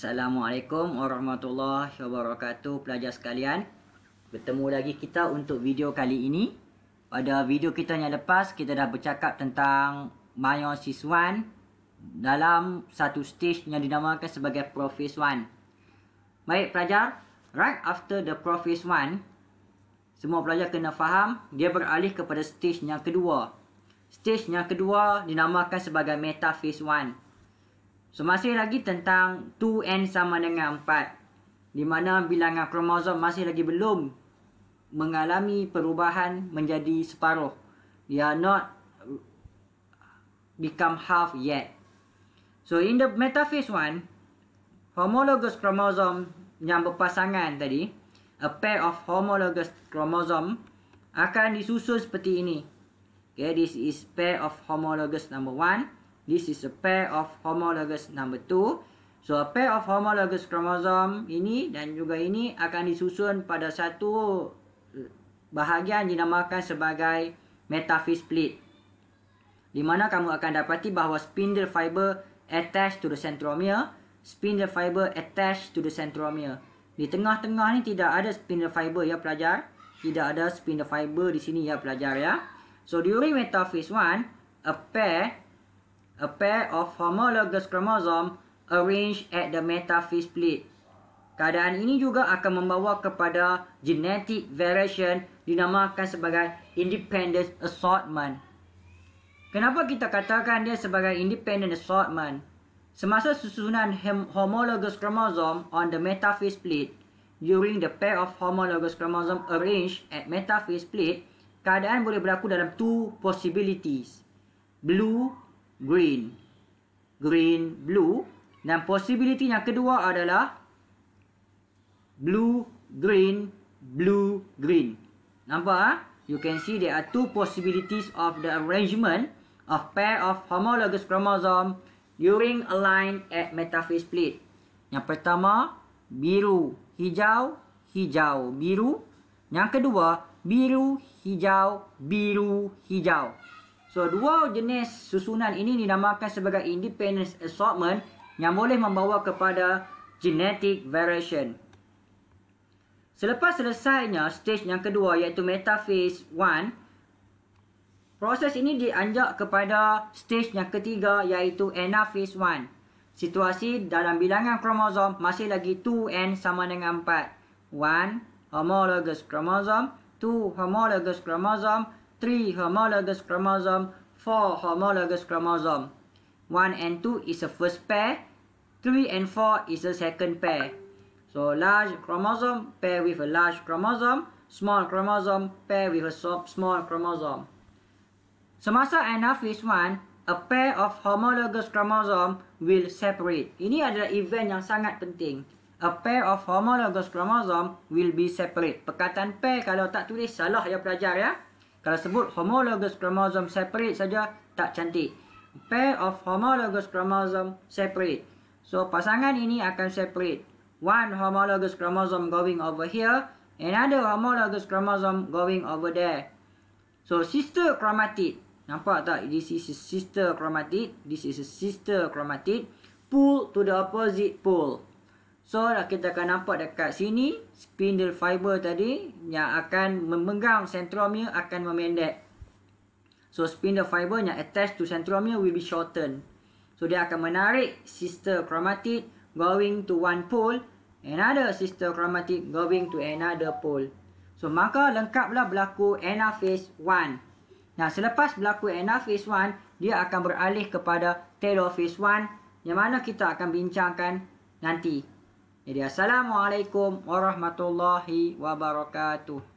Assalamualaikum warahmatullahi wabarakatuh pelajar sekalian. Bertemu lagi kita untuk video kali ini. Pada video kita yang lepas kita dah bercakap tentang meiosis 1 dalam satu stage yang dinamakan sebagai prophase 1. Baik pelajar, right after the prophase 1 semua pelajar kena faham dia beralih kepada stage yang kedua. Stage yang kedua dinamakan sebagai metaphase 1. So masih lagi tentang 2N sama dengan 4 Di mana bilangan kromosom masih lagi belum Mengalami perubahan menjadi separuh They are not become half yet So in the metaphase one Homologous kromosom yang berpasangan tadi A pair of homologous kromosom Akan disusun seperti ini Okay, this is pair of homologous number one This is a pair of homologous number 2. So a pair of homologous chromosome ini dan juga ini akan disusun pada satu eh, bahagian dinamakan sebagai metaphase plate. Di mana kamu akan dapati bahawa spindle fiber attached to the centromere, spindle fiber attached to the centromere. Di tengah-tengah ni tidak ada spindle fiber ya pelajar. Tidak ada spindle fiber di sini ya pelajar ya. So during metaphase 1, a pair a pair of homologous chromosome arranged at the metaphase plate. Keadaan ini juga akan membawa kepada genetic variation dinamakan sebagai independent assortment. Kenapa kita katakan dia sebagai independent assortment? Semasa susunan homologous chromosome on the metaphase plate, during the pair of homologous chromosome arranged at metaphase plate, keadaan boleh berlaku dalam two possibilities. Blue green, green, blue. Dan possibility yang kedua adalah blue, green, blue, green. Nampak? Ha? You can see there are two possibilities of the arrangement of pair of homologous chromosome during align at metaphase plate. Yang pertama, biru, hijau, hijau, biru. Yang kedua, biru, hijau, biru, hijau. So, dua jenis susunan ini dinamakan sebagai independent assortment yang boleh membawa kepada genetic variation. Selepas selesainya stage yang kedua iaitu metaphase 1, proses ini dianjak kepada stage yang ketiga iaitu anaphase 1. Situasi dalam bilangan kromosom masih lagi 2N sama dengan 4. 1 homologous chromosome, 2 homologous chromosome, 3 homologous chromosome, 4 homologous chromosome. 1 and 2 is a first pair, 3 and 4 is a second pair. So large chromosome pair with a large chromosome, small chromosome pair with a small chromosome. Semasa anaphase 1, a pair of homologous chromosome will separate. Ini adalah event yang sangat penting. A pair of homologous chromosome will be separate. Perkataan pair kalau tak tulis salah ya pelajar ya. Kalau sebut homologous chromosome separate saja tak cantik. Pair of homologous chromosome separate. So pasangan ini akan separate. One homologous chromosome going over here, another homologous chromosome going over there. So sister chromatid. Nampak tak? This is a sister chromatid. This is a sister chromatid. Pull to the opposite pole. So kita akan nampak dekat sini spindle fiber tadi yang akan memegang sentromnya akan memendek. So spindle fiber yang attached to sentromnya will be shortened. So dia akan menarik sister chromatid going to one pole, another sister chromatid going to another pole. So maka lengkaplah berlaku anaphase 1. Nah selepas berlaku anaphase 1, dia akan beralih kepada telophase 1 yang mana kita akan bincangkan nanti. Jadi assalamualaikum warahmatullahi wabarakatuh.